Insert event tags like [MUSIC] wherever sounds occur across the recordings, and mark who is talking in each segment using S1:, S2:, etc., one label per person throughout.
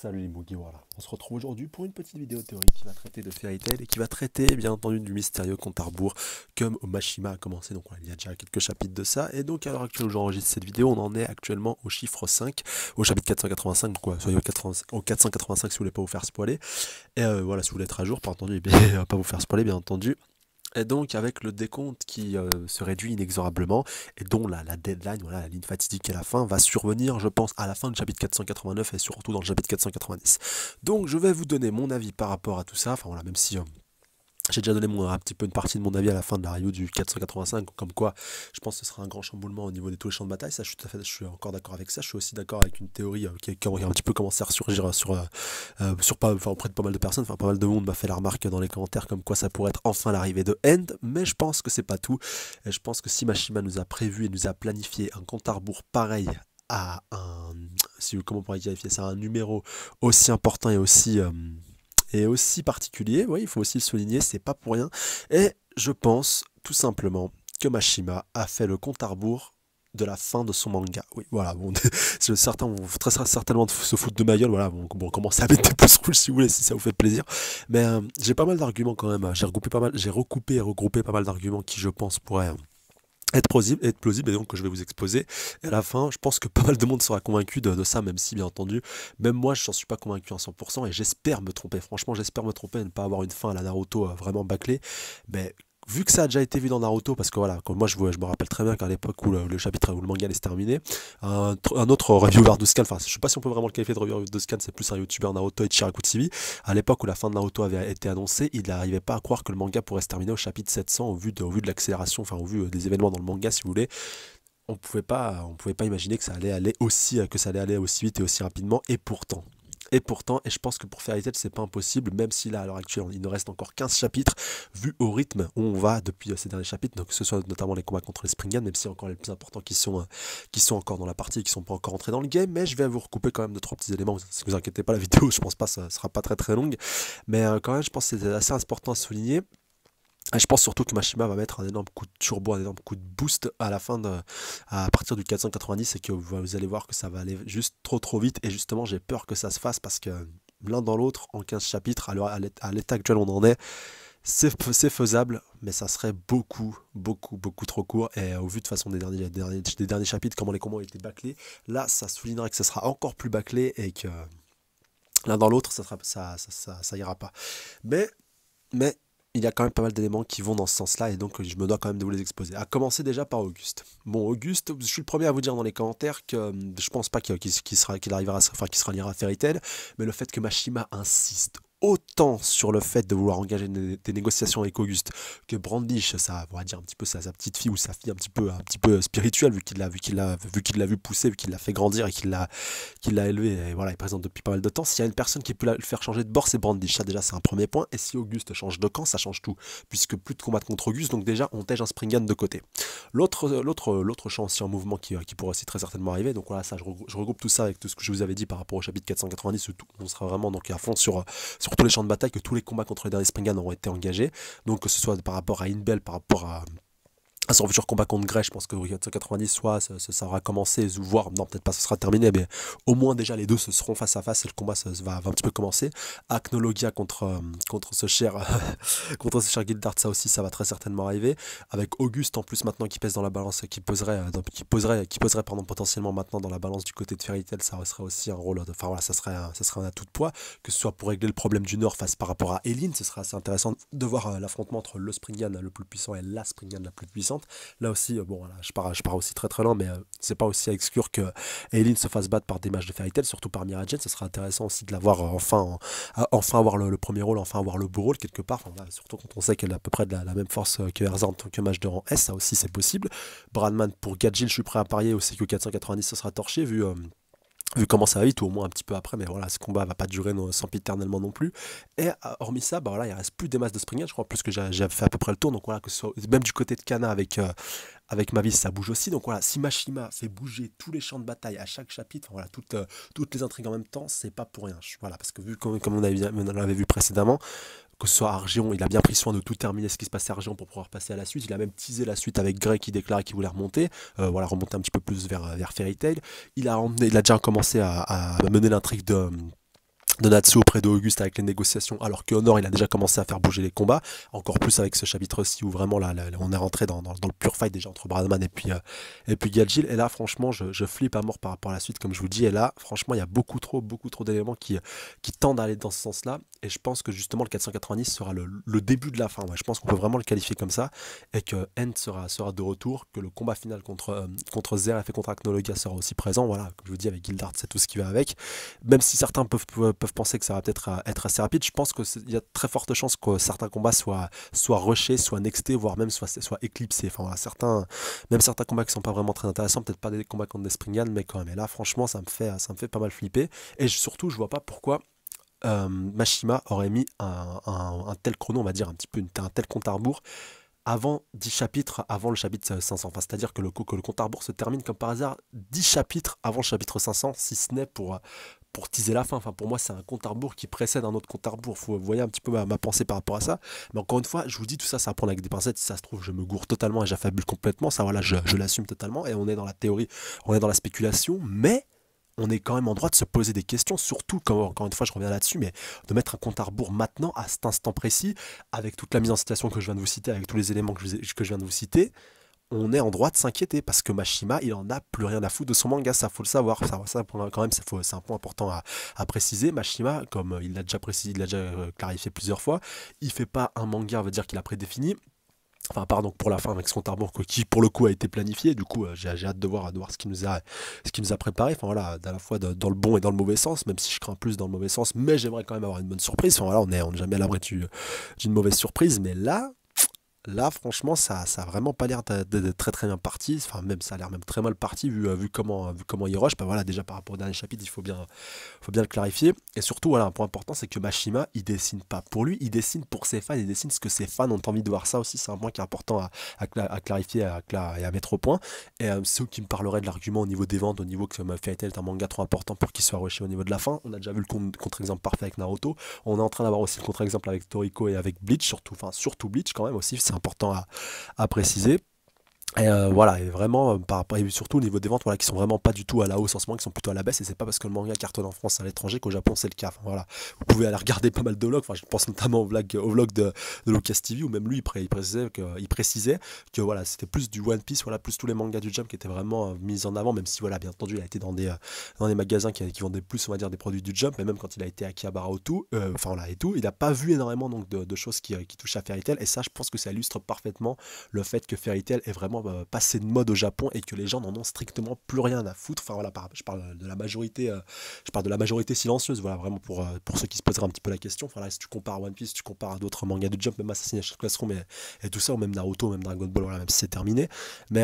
S1: Salut les voilà. On se retrouve aujourd'hui pour une petite vidéo théorique qui va traiter de Fairy Tail et qui va traiter bien entendu du mystérieux compte à rebours comme Omashima a commencé. Donc il y a déjà quelques chapitres de ça. Et donc à l'heure actuelle où j'enregistre cette vidéo, on en est actuellement au chiffre 5, au chapitre 485. Donc soyez au, au, 485 si vous voulez pas vous faire spoiler. Et euh, voilà, si vous voulez être à jour, pas entendu, eh [LAUGHS] pas vous faire spoiler bien entendu. Et donc, avec le décompte qui euh, se réduit inexorablement, et dont la, la deadline, voilà, la ligne fatidique à la fin, va survenir, je pense, à la fin du chapitre 489 et surtout dans le chapitre 490. Donc, je vais vous donner mon avis par rapport à tout ça, enfin voilà, même si... Euh, j'ai déjà donné un petit peu une partie de mon avis à la fin de la review du 485, comme quoi je pense que ce sera un grand chamboulement au niveau des tous les champs de bataille. Ça, je suis, encore d'accord avec ça. Je suis aussi d'accord avec une théorie euh, qui, a un petit peu commencé à ressurgir euh, sur, euh, sur pas, enfin, auprès de pas mal de personnes. Enfin, pas mal de monde m'a fait la remarque dans les commentaires comme quoi ça pourrait être enfin l'arrivée de End. Mais je pense que c'est pas tout. Et je pense que si Machima nous a prévu et nous a planifié un compte à rebours pareil à un, comment pourrait qualifier ça, un numéro aussi important et aussi. Et aussi particulier. Oui, il faut aussi le souligner, c'est pas pour rien. Et je pense tout simplement que Mashima a fait le compte à rebours de la fin de son manga. Oui, voilà, [LAUGHS] certains vont très certainement se foutre de ma gueule, voilà, bon, bon commencez à mettre des pouces rouges si vous voulez, si ça vous fait plaisir. Mais euh, j'ai pas mal d'arguments quand même, hein. j'ai recoupé et regroupé pas mal d'arguments qui, je pense, pourraient... Hein, être plausible, être plausible et donc que je vais vous exposer. Et à la fin, je pense que pas mal de monde sera convaincu de, ça, même si, bien entendu, même moi, je n'en suis pas convaincu à 100% et j'espère me tromper. Franchement, j'espère me tromper et ne pas avoir une fin à la Naruto euh, vraiment bâclée. Mais vu que ça a déjà été vu dans Naruto, parce que voilà, comme moi je, je me rappelle très bien qu'à l'époque où le, chapitre où le manga allait se terminer, un, autre reviewer de Scan, enfin je sais pas si on peut vraiment le qualifier de reviewer de Scan, c'est plus un youtubeur Naruto et TV, à l'époque où la fin de Naruto avait été annoncée, il n'arrivait pas à croire que le manga pourrait se terminer au chapitre 700 au vu de, de l'accélération, enfin au vu euh, des événements dans le manga si vous voulez on pouvait pas pouvait pas imaginer que ça allait aller aussi euh, que ça allait aller aussi vite et aussi rapidement et pourtant et pourtant, et je pense que pour faire Tail, c'est pas impossible, même si là, à l'heure actuelle, il ne reste encore 15 chapitres, vu au rythme où on va depuis euh, ces derniers chapitres, donc que ce soit notamment les combats contre les Springan, même si encore les plus importants qui sont, euh, qui sont encore dans la partie et qui sont pas encore entrés dans le game, mais je vais vous recouper quand même de trois petits éléments, si vous inquiétez pas, la vidéo, [LAUGHS] je pense pas, ça sera pas très très longue, mais euh, quand même, je pense que c'est assez important à souligner. Et ah, je pense surtout que Mashima va mettre un énorme coup de turbo, un énorme coup de boost à la fin de, à partir du 490 et que vous allez voir que ça va aller juste trop trop vite et justement j'ai peur que ça se fasse parce que l'un dans l'autre en 15 chapitres à l'état actuel on en est c'est faisable, mais ça serait beaucoup, beaucoup, beaucoup trop court. Et euh, au vu de façon des derniers, des derniers, des derniers chapitres, comment les combats ont été bâclés, là, ça soulignerait que ça sera encore plus bâclé et que l'un dans l'autre, ça, ça, ça, ça, ira pas. Mais, mais il y a quand même pas mal d'éléments qui vont dans ce sens-là et donc je me dois quand même de vous les exposer. À commencer déjà par Auguste. Bon, Auguste, je suis le premier à vous dire dans les commentaires que hum, je pense pas qu'il sera qu'il arrivera enfin qu'il sera lié à Fairy Tail, mais le fait que Mashima insiste autant sur le fait de vouloir engager des négociations avec Auguste que Brandish, ça, va dire un petit peu sa, sa petite fille ou sa fille un petit peu, un petit peu spirituelle, vu qu'il l'a vu, qu'il l'a vu, qu'il l'a vu pousser, vu qu'il l'a fait grandir et qu'il l'a, qu'il l'a élevé, et voilà, il présente depuis pas mal de temps. S'il y a une personne qui peut le faire changer de bord, c'est Brandish. Ça, déjà, c'est un premier point. Et si Auguste change de camp, ça change tout, puisque plus de combat contre Auguste, donc déjà, on tège un Springan de côté. L'autre, l'autre, l'autre champ aussi en mouvement qui, qui pourrait aussi très certainement arriver, donc voilà, ça, je regroupe, tout ça avec tout ce que je vous avais dit par rapport au chapitre 490, où on sera vraiment donc à fond sur sur tous les champs de bataille que tous les combats contre les derniers Springan auront été engagés. Donc que ce soit par rapport à Inbel, par rapport à à ah, son futur combat contre Grey, je pense que 90 soit ça, aura commencé, voir, non, peut-être pas, ce sera terminé, mais au moins déjà les deux se seront face à face et le combat ça, va, un petit peu commencer. Aknologia contre, euh, contre ce cher, [LAUGHS] contre ce cher ça aussi, ça va très certainement arriver. Avec Auguste en plus maintenant qui pèse dans la balance, qui poserait, euh, qui poserait, qui poserait potentiellement maintenant dans la balance du côté de Fairy ça serait aussi un rôle, enfin voilà, ça serait, un, ça serait un atout de poids, que ce soit pour régler le problème du Nord face par rapport à Eileen, ce sera assez intéressant de voir euh, l'affrontement entre le Springan le plus puissant et la Springan la plus puissante. Là aussi, euh, bon, voilà, je, pars, aussi très très lent, mais euh, c'est pas aussi à exclure que Eileen se fasse battre par des matchs de Fairy surtout par Mirage Ce sera intéressant aussi de l'avoir voir euh, enfin, enfin avoir le, premier rôle, enfin avoir le beau rôle quelque part. surtout quand on sait qu'elle a à peu près la, même force que Erza en tant que match de rang S, ça aussi c'est possible. Bradman pour Gadjil, je suis prêt à parier aussi que 490 ce sera torché vu vu comment ça va vite, ou au moins un petit peu après, mais voilà, ce combat va pas durer éternellement non plus. Et euh, hormis ça, bah voilà, il reste plus des masses de springer, je crois, plus que j'ai fait à peu près le tour, donc voilà, que soit même du côté de Kana avec, euh, ma ma ça bouge aussi, donc voilà, si Mashima fait bouger tous les champs de bataille à chaque chapitre, voilà, toutes, euh, toutes les intrigues en même temps, c'est pas pour rien, voilà, parce que vu comme, comme on, avait, on l'avait vu précédemment, que ce soit Argion, il a bien pris soin de tout terminer ce qui se passait à Argion pour pouvoir passer à la suite. Il a même teasé la suite avec Grey qui déclarait qu'il voulait remonter, euh, voilà, remonter un petit peu plus vers, vers Fairy Tail. Il a, emmené, il a déjà commencé à mener l'intrigue de de Natsu auprès d'Auguste avec les négociations, alors que il a déjà commencé à faire bouger les combats, encore plus avec ce chapitre-ci où vraiment là, on est rentré dans, le pur fight déjà entre Bradman et puis, euh, et puis Et là, franchement, je, je, flippe à mort par rapport à la suite, comme je vous dis. Et là, franchement, il y a beaucoup trop, beaucoup trop d'éléments qui, qui tendent à aller dans ce sens-là. Et je pense que justement, le 490 sera le, début de la fin. Je pense qu'on peut vraiment le qualifier comme ça et que End sera, sera de retour, que le combat final contre, euh, contre Zeref et contre Acnologia sera aussi présent. Voilà, comme je vous dis, avec Gildart, c'est tout ce qui va avec. Même si certains peuvent penser que ça va peut-être euh, être assez rapide. Je pense qu'il y a très forte chance que certains combats soient, soient rushés, soient nextés, voire même soient, soit éclipsés. Enfin, certains, même certains combats qui sont pas vraiment très intéressants, peut-être pas des combats contre des mais quand même. Et là, franchement, ça me fait, ça me fait pas mal flipper. Et surtout, je vois pas pourquoi. Euh, Mashima aurait mis un, tel chrono, on va dire un petit peu un tel compte à rebours avant 10 chapitres avant le chapitre 500. Euh, c'est-à-dire que le, que le compte à rebours se termine comme par hasard 10 chapitres avant le chapitre 500, si ce n'est pour, pour teaser la fin. Enfin, pour moi, c'est un compte à rebours qui précède un autre compte à rebours. Faut, vous voyez un petit peu ma, pensée par rapport à ça. Mais encore une fois, je vous dis tout ça, ça va prendre avec des pincettes. Si ça se trouve, je me gourre totalement et j'affabule complètement. Ça, voilà, je, l'assume totalement. Et on est dans la théorie, on est dans la spéculation. Mais on est quand même en droit de se poser des questions, surtout, quand, encore une fois, je reviens là-dessus, mais de mettre un compte à rebours maintenant, à cet instant précis, avec toute la mise en situation que je viens de vous citer, avec tous les éléments que que je viens de vous citer on est en droit de s'inquiéter parce que Mashima, il en a plus rien à foutre de son manga, ça faut le savoir. Ça, ça quand même, c'est un point important à, préciser. Mashima, comme euh, il l'a déjà précisé, il l'a déjà euh, clarifié plusieurs fois, il fait pas un manga, on va dire qu'il a prédéfini. Enfin, pardon pour la fin avec son tarbon euh, qui pour le coup a été planifié. Du coup, j'ai hâte de voir, ce qu'il nous a, qui nous a préparé. Enfin voilà, à la fois dans le bon et dans le mauvais sens. Même si je crains plus dans le mauvais sens, mais j'aimerais quand même avoir une bonne surprise. Enfin voilà, on est, on est jamais à l'abri d'une mauvaise surprise. Mais là, Là, franchement, ça, ça vraiment pas l'air d'être très très bien parti. Enfin, même ça a l'air même très mal parti vu, euh, vu comment comment il rush. Bah voilà, déjà par rapport au dernier chapitre, il faut bien, faut bien le clarifier. Et surtout, voilà, un point important, c'est que Mashima, il dessine pas pour lui, il dessine pour ses fans, il dessine ce que ses fans ont envie de voir. Ça aussi, c'est un point qui est important à, clarifier à, et à mettre au point. Et euh, ceux qui me parleraient de l'argument au niveau des ventes, au niveau que Fairy est un manga trop important pour qu'il soit rushé au niveau de la fin. On a déjà vu le contre-exemple parfait avec Naruto. On est en train d'avoir aussi le contre-exemple avec Toriko et avec Bleach, surtout, enfin surtout Bleach quand même aussi important à, préciser. Et euh, voilà, et vraiment, euh, par surtout au niveau des ventes, voilà, qui sont vraiment pas du tout à la hausse en ce moment, qui sont plutôt à la baisse, et c'est pas parce que le manga cartonne en France à l'étranger qu'au Japon c'est le cas. voilà. Vous pouvez aller regarder pas mal de vlogs, enfin, je pense notamment au vlog, au vlog de, de Lucas TV, où même lui il, il précisait, que, il précisait que voilà, c'était plus du One Piece, voilà, plus tous les mangas du Jump qui étaient vraiment euh, mis en avant, même si voilà, bien entendu, il a été dans des, dans des magasins qui, qui, vendaient plus, on va dire, des produits du Jump, mais même quand il a été à Kiabara tout, enfin là et tout, il n'a pas vu énormément donc, de, de choses qui, qui touchent à Fairy Tail, et ça, je pense que ça illustre parfaitement le fait que Fairy Tail est vraiment euh, passer de mode au Japon et que les gens n'en ont strictement plus rien à foutre. Enfin voilà, je parle de la majorité, euh, je parle de la majorité silencieuse, voilà, vraiment pour, euh, pour ceux qui se poseraient un petit peu la question. Enfin là, si tu compares One Piece, si tu compares à d'autres mangas de Jump, même Creed Classroom et, et tout ça, ou même Naruto, même Dragon Ball, voilà, même si c'est terminé. Mais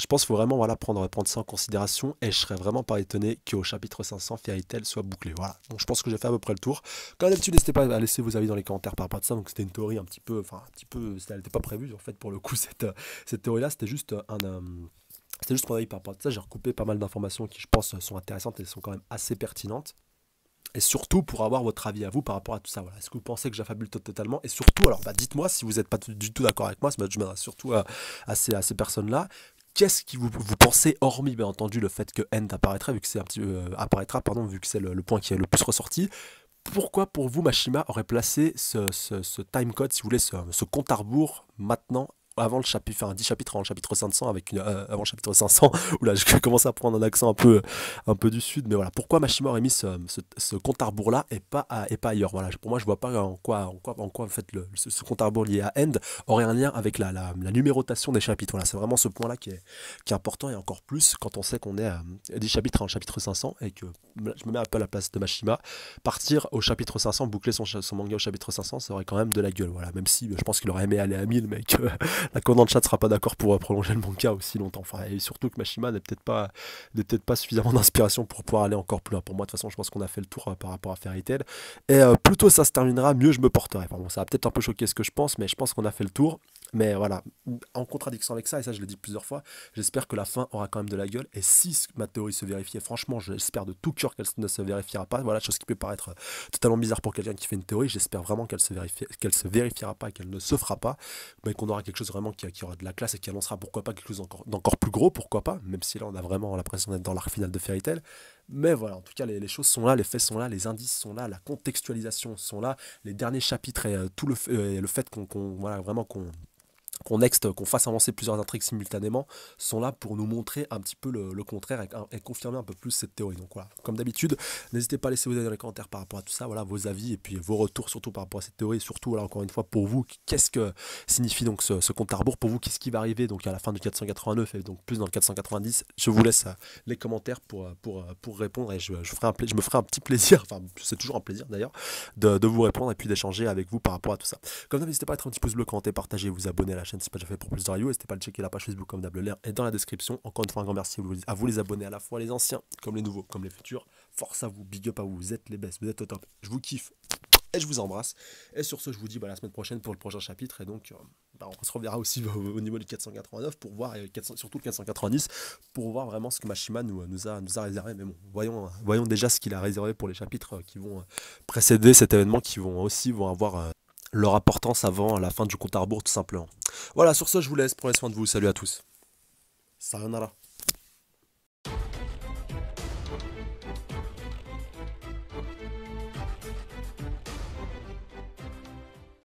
S1: je pense qu'il faut vraiment voilà, prendre, prendre ça en considération et je serais vraiment pas étonné qu'au chapitre 500, Fairy soit bouclé. Voilà. Donc je pense que j'ai fait à peu près le tour. Comme d'habitude, n'hésitez pas à laisser vos avis dans les commentaires par rapport à ça. Donc c'était une théorie un petit peu, enfin un petit peu, elle n'était pas prévue en fait pour le coup [LAUGHS] cette, cette théorie-là. C'était juste un... Euh, juste mon avis par rapport à ça. J'ai recoupé pas mal d'informations qui je pense sont intéressantes et sont quand même assez pertinentes et surtout pour avoir votre avis à vous par rapport à tout ça. Voilà. Est-ce que vous pensez que j'affabule totalement Et surtout, alors bah, dites-moi si vous n'êtes pas du tout d'accord avec moi, je m'adresse surtout à ces, à ces personnes-là qu'est-ce que vous, pensez, hormis bien entendu le fait que End apparaîtra, vu que c'est euh, apparaîtra, pardon, vu que c'est le, point qui est le plus ressorti, pourquoi pour vous Mashima aurait placé ce, timecode, si vous voulez, ce, ce, compte à rebours maintenant avant le chapitre, enfin 10 chapitres avant chapitre 500, avec une, avant le chapitre 500, où là je commence à prendre un accent un peu, euh, un peu du sud, mais voilà, pourquoi Mashima aurait mis euh, ce, ce, compte à rebours là et pas, pas ailleurs Voilà, pour moi je vois pas en quoi, en quoi, en quoi en fait le, ce, compte à rebours lié à End aurait un lien avec la, la, numérotation des chapitres. Voilà, c'est vraiment ce point là qui est, qui est important et encore plus quand on sait qu'on est à euh, 10 chapitres en chapitre 500 et que je me mets un peu à la place de Mashima partir au chapitre 500, boucler son, son manga au chapitre 500, ça aurait quand même de la gueule, voilà, même si je pense qu'il aurait aimé aller à 1000, que la chat ne sera pas d'accord pour euh, prolonger le manga aussi longtemps. Enfin, et surtout que Mashima n'est peut-être pas, peut pas suffisamment [LAUGHS] d'inspiration pour pouvoir aller encore plus loin. Pour moi, de toute façon, je pense qu'on a fait le tour euh, par rapport à Fairy Tail. Et plutôt euh, plus tôt ça se terminera, mieux je me porterai. ça va peut-être un peu choquer ce que je pense, mais je pense qu'on a fait le tour. Mais voilà, en contradiction avec ça, et ça je l'ai dit plusieurs fois, j'espère que la fin aura quand même de la gueule. Et si ma théorie se vérifie, franchement, j'espère de tout cœur qu'elle ne se vérifiera pas, voilà, chose qui peut paraître totalement bizarre pour quelqu'un qui fait une théorie, j'espère vraiment qu'elle se, vérifie, qu'elle se vérifiera pas, qu'elle ne se fera pas, mais qu'on aura quelque chose vraiment qui, aura de la classe et qui annoncera pourquoi pas quelque chose d'encore, plus gros, pourquoi pas, même si là on a vraiment l'impression d'être dans l'art final de Fairy Tail. Mais voilà, en tout cas, les, choses sont là, les faits sont là, les indices sont là, la contextualisation sont là, les derniers chapitres et euh, tout le, euh, le fait qu'on, voilà, vraiment qu'on qu'on next, qu'on fasse avancer plusieurs intrigues simultanément, sont là pour nous montrer un petit peu le, contraire et, confirmer un peu plus cette théorie. Donc voilà, comme d'habitude, n'hésitez pas à laisser vos avis dans les commentaires par rapport à tout ça, voilà vos avis et puis vos retours surtout par rapport à cette théorie, surtout encore une fois pour vous, qu'est-ce que signifie donc ce, compte à rebours pour vous, qu'est-ce qui va arriver donc à la fin du 489 et donc plus dans le 490. Je vous laisse euh, les commentaires pour, euh, euh, pour, répondre et je, ferai me ferai un petit plaisir, enfin c'est toujours un plaisir d'ailleurs, de, vous répondre et puis d'échanger avec vous par rapport à tout ça. Comme d'habitude, n'hésitez pas à être un petit pouce bleu, commenter, partager, vous abonner à la chaîne chaîne, c'est pas déjà fait pour plus de radio. N'hésitez pas à le checker la page Facebook comme d'hab, l'air est dans la description. Encore une fois, un grand merci à vous les abonnés, à la fois les anciens, comme les nouveaux, comme les futurs. Force à vous, big up à vous, vous êtes les best, vous êtes au top. Je vous kiffe et je vous embrasse. Et sur ce, je vous dis bah, la semaine prochaine pour le prochain chapitre. Et donc, euh, bah, on se reverra aussi au niveau du 489 pour voir, et surtout le 490, pour voir vraiment ce que machima euh, nous, a, nous a réservé. Mais bon, voyons, voyons déjà ce qu'il a réservé pour les chapitres euh, qui vont précéder cet événement, qui vont aussi vont avoir leur importance avant à la fin du compte à rebours tout simplement. Voilà, sur ce, je vous laisse. Prenez soin de vous. Salut à tous. Sayonara.